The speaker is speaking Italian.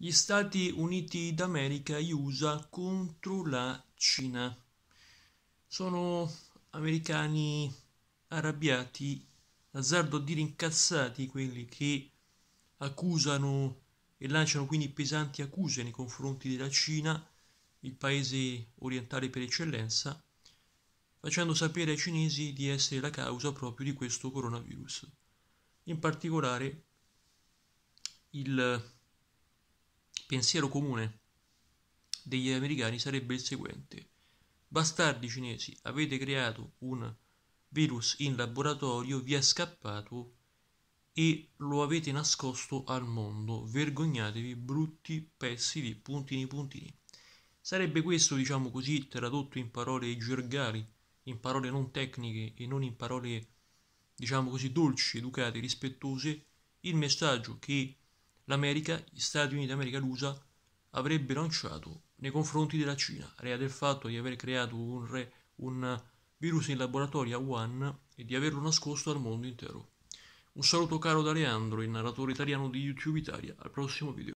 gli Stati Uniti d'America e USA contro la Cina. Sono americani arrabbiati, azzardo a dire incazzati quelli che accusano e lanciano quindi pesanti accuse nei confronti della Cina, il paese orientale per eccellenza, facendo sapere ai cinesi di essere la causa proprio di questo coronavirus. In particolare il pensiero comune degli americani sarebbe il seguente. Bastardi cinesi, avete creato un virus in laboratorio, vi è scappato e lo avete nascosto al mondo. Vergognatevi, brutti pezzi di puntini puntini. Sarebbe questo, diciamo così, tradotto in parole gergali, in parole non tecniche e non in parole, diciamo così, dolci, educate, rispettose, il messaggio che l'America, gli Stati Uniti d'America l'USA, avrebbe lanciato nei confronti della Cina, rea del fatto di aver creato un, re, un virus in laboratorio a Wuhan e di averlo nascosto al mondo intero. Un saluto caro da Leandro, il narratore italiano di YouTube Italia, al prossimo video.